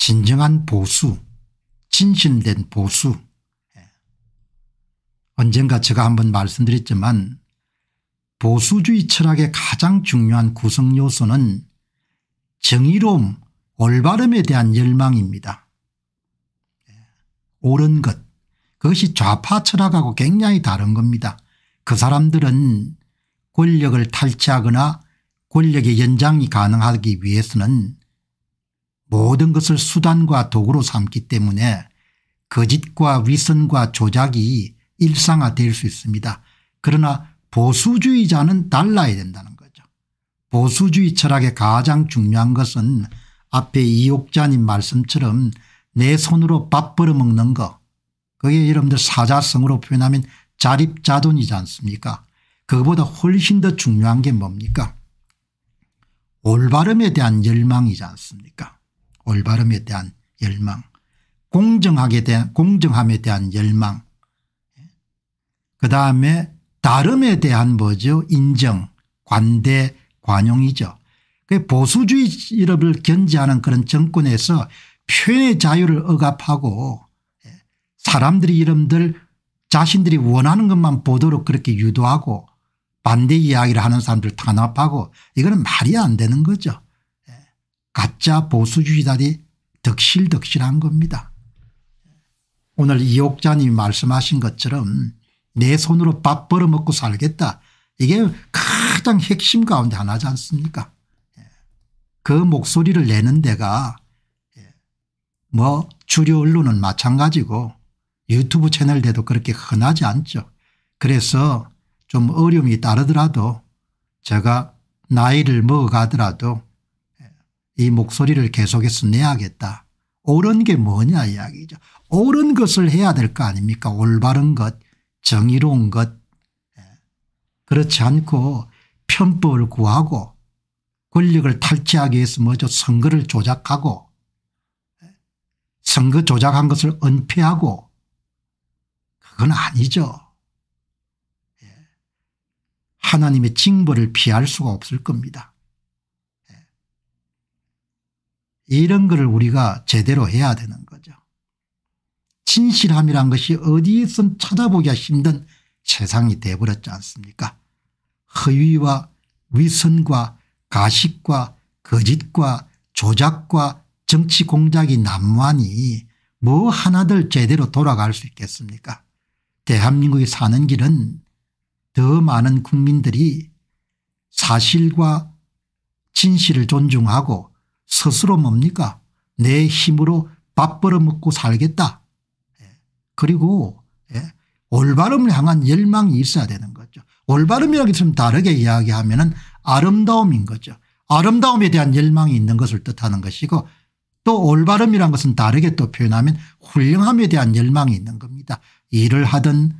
진정한 보수 진실된 보수 예. 언젠가 제가 한번 말씀드렸지만 보수주의 철학의 가장 중요한 구성요소는 정의로움 올바름에 대한 열망입니다. 예. 옳은 것 그것이 좌파 철학하고 굉장히 다른 겁니다. 그 사람들은 권력을 탈취하거나 권력의 연장이 가능하기 위해서는 모든 것을 수단과 도구로 삼기 때문에 거짓과 위선과 조작이 일상화될 수 있습니다. 그러나 보수주의자는 달라야 된다는 거죠. 보수주의 철학의 가장 중요한 것은 앞에 이옥자님 말씀처럼 내 손으로 밥 벌어먹는 거 그게 여러분들 사자성으로 표현하면 자립자돈이지 않습니까 그거보다 훨씬 더 중요한 게 뭡니까 올바름에 대한 열망이지 않습니까 올바름에 대한 열망 공정하게 대한 공정함에 대한 열망 그다음에 다름에 대한 뭐죠 인정 관대 관용이죠. 그 보수주의 이름을 견지하는 그런 정권에서 표현의 자유를 억압하고 예, 사람들의 이름들 자신들이 원하는 것만 보도록 그렇게 유도하고 반대 이야기를 하는 사람들 탄압하고 이거는 말이 안 되는 거죠. 가짜 보수주의자들이 덕실덕실한 겁니다. 오늘 이옥자님이 말씀하신 것처럼 내 손으로 밥 벌어먹고 살겠다. 이게 가장 핵심 가운데 하나지 않습니까 예. 그 목소리를 내는 데가 예. 뭐 주류 언론은 마찬가지고 유튜브 채널대도 그렇게 흔하지 않죠. 그래서 좀 어려움이 따르더라도 제가 나이를 먹어가더라도 이 목소리를 계속해서 내야겠다. 옳은 게 뭐냐 이야기죠. 옳은 것을 해야 될 거 아닙니까 올바른 것 정의로운 것 예. 그렇지 않고 편법을 구하고 권력을 탈취하기 위해서 먼저 선거를 조작하고 예. 선거 조작한 것을 은폐하고 그건 아니죠. 예. 하나님의 징벌을 피할 수가 없을 겁니다. 이런 것을 우리가 제대로 해야 되는 거죠. 진실함이란 것이 어디에선 찾아보기가 힘든 세상이 돼버렸지 않습니까 허위와 위선과 가식과 거짓과 조작과 정치 공작이 난무하니 뭐 하나들 제대로 돌아갈 수 있겠습니까 대한민국이 사는 길은 더 많은 국민들이 사실과 진실을 존중하고 스스로 뭡니까 내 힘으로 밥 벌어먹고 살겠다. 예. 그리고 예, 올바름을 향한 열망이 있어야 되는 거죠. 올바름이라기 좀 다르게 이야기하면 은 아름다움인 거죠. 아름다움에 대한 열망이 있는 것을 뜻하는 것이고 또 올바름이란 것은 다르게 또 표현하면 훌륭함에 대한 열망이 있는 겁니다. 일을 하든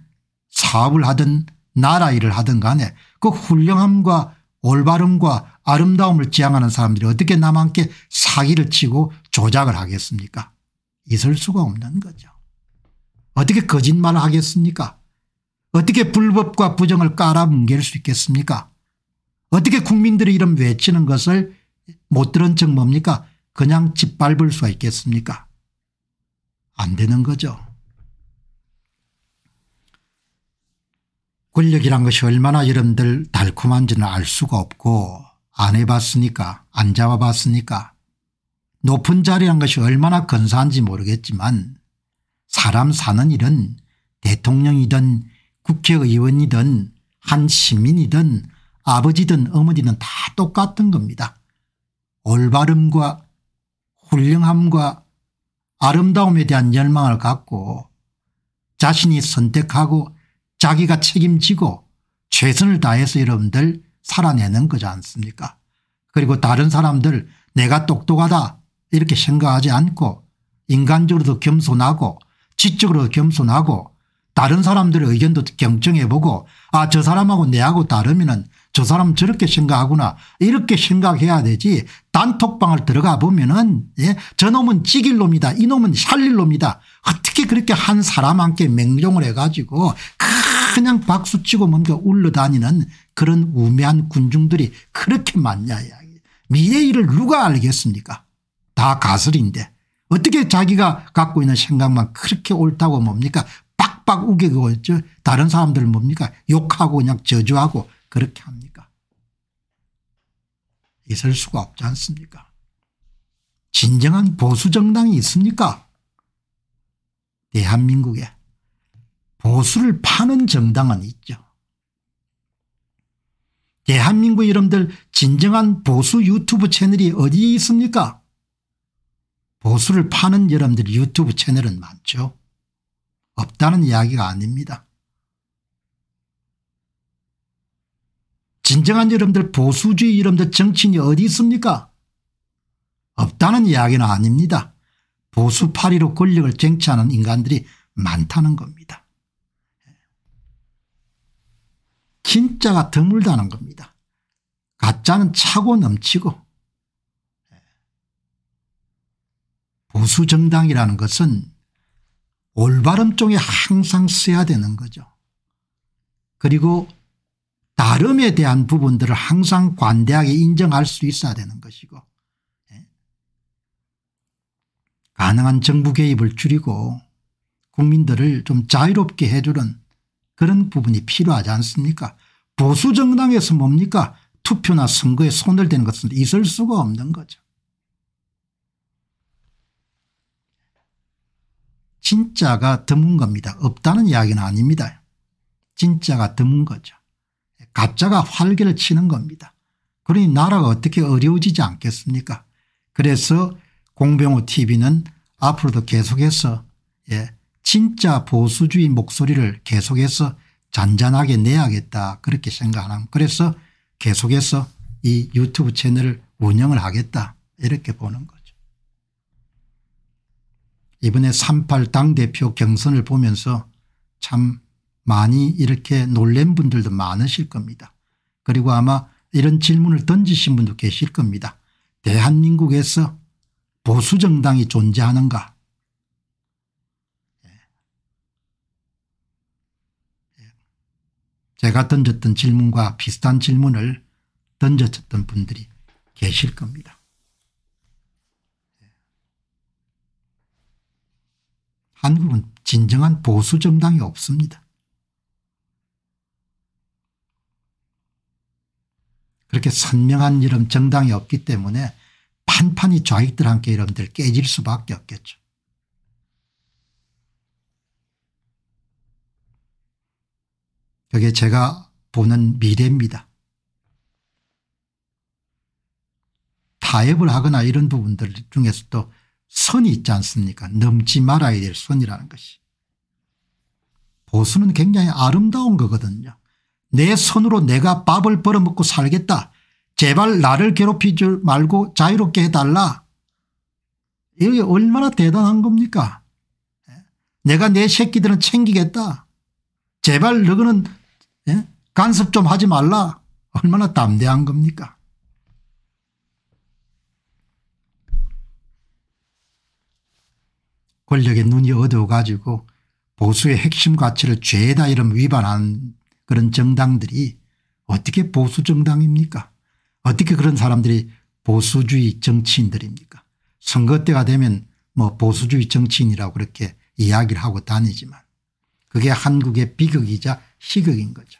사업을 하든 나라 일을 하든 간에 그 훌륭함과 올바름과 아름다움을 지향하는 사람들이 어떻게 남한테 사기를 치고 조작을 하겠습니까 있을 수가 없는 거죠. 어떻게 거짓말을 하겠습니까 어떻게 불법과 부정을 깔아뭉갤 수 있겠습니까 어떻게 국민들이 이런 외치는 것을 못 들은 척 뭡니까 그냥 짓밟을 수가 있겠습니까 안 되는 거죠. 권력이란 것이 얼마나 여러분들 달콤한지는 알 수가 없고 안 해봤으니까 안 잡아봤으니까 높은 자리란 것이 얼마나 근사한지 모르겠지만 사람 사는 일은 대통령이든 국회의원이든 한 시민이든 아버지든 어머니든 다 똑같은 겁니다. 올바름과 훌륭함과 아름다움에 대한 열망을 갖고 자신이 선택하고 자기가 책임지고 최선을 다해서 여러분들 살아내는 거지 않습니까 그리고 다른 사람들 내가 똑똑하다 이렇게 생각하지 않고 인간적으로도 겸손하고 지적으로도 겸손하고 다른 사람들의 의견도 경청해보고 아 저 사람하고 내하고 다르면 은저 사람 저렇게 생각하구나 이렇게 생각해야 되지 단톡방을 들어가 보면 은 예? 저놈은 찍일 놈이다 이놈은 살릴 놈이다 어떻게 그렇게 한 사람한테 맹종을 해가지고 그냥 박수치고 뭔가 울러다니는 그런 우매한 군중들이 그렇게 많냐 미의 일을 누가 알겠습니까 다 가설인데 어떻게 자기가 갖고 있는 생각만 그렇게 옳다고 뭡니까 빡빡 우기고 있죠 다른 사람들 뭡니까 욕하고 그냥 저주하고 그렇게 합니까 있을 수가 없지 않습니까 진정한 보수정당이 있습니까 대한민국에 보수를 파는 정당은 있죠. 대한민국 여러분들 진정한 보수 유튜브 채널이 어디 있습니까? 보수를 파는 여러분들 유튜브 채널은 많죠. 없다는 이야기가 아닙니다. 진정한 여러분들 보수주의 여러분들 정치인이 어디 있습니까? 없다는 이야기는 아닙니다. 보수파리로 권력을 쟁취하는 인간들이 많다는 겁니다. 진짜가 드물다는 겁니다. 가짜는 차고 넘치고 보수 정당이라는 것은 올바른 쪽에 항상 써야 되는 거죠. 그리고 다름에 대한 부분들을 항상 관대하게 인정할 수 있어야 되는 것이고 예. 가능한 정부 개입을 줄이고 국민들을 좀 자유롭게 해주는 그런 부분이 필요하지 않습니까 보수 정당에서 뭡니까 투표나 선거에 손을 대는 것은 있을 수가 없는 거죠. 진짜가 드문 겁니다. 없다는 이야기는 아닙니다. 진짜가 드문 거죠. 가짜가 활개를 치는 겁니다. 그러니 나라가 어떻게 어려워지지 않겠습니까 그래서 공병호 tv는 앞으로도 계속해서 예, 진짜 보수주의 목소리를 계속해서 잔잔하게 내야겠다 그렇게 생각하는 그래서 계속해서 이 유튜브 채널을 운영을 하겠다 이렇게 보는 거죠. 이번에 38 당대표 경선을 보면서 참 많이 이렇게 놀란 분들도 많으실 겁니다. 그리고 아마 이런 질문을 던지신 분도 계실 겁니다. 대한민국에서 보수정당이 존재하는가 제가 던졌던 질문과 비슷한 질문을 던졌던 분들이 계실 겁니다. 한국은 진정한 보수 정당이 없습니다. 그렇게 선명한 이런 정당이 없기 때문에 판판이 좌익들 함께 이름들 깨질 수밖에 없겠죠. 그게 제가 보는 미래입니다. 타협을 하거나 이런 부분들 중에서도 선이 있지 않습니까 넘지 말아야 될 선이라는 것이. 보수는 굉장히 아름다운 거거든요. 내 손으로 내가 밥을 벌어먹고 살겠다. 제발 나를 괴롭히지 말고 자유롭게 해달라. 이게 얼마나 대단한 겁니까 예? 내가 내 새끼들은 챙기겠다. 제발 너는 간섭 좀 하지 말라 얼마나 담대한 겁니까 권력의 눈이 어두워가지고 보수의 핵심 가치를 죄다 이름 위반한 그런 정당들이 어떻게 보수 정당입니까 어떻게 그런 사람들이 보수주의 정치인들입니까 선거 때가 되면 뭐 보수주의 정치인이라고 그렇게 이야기를 하고 다니지만 그게 한국의 비극이자 희극인 거죠.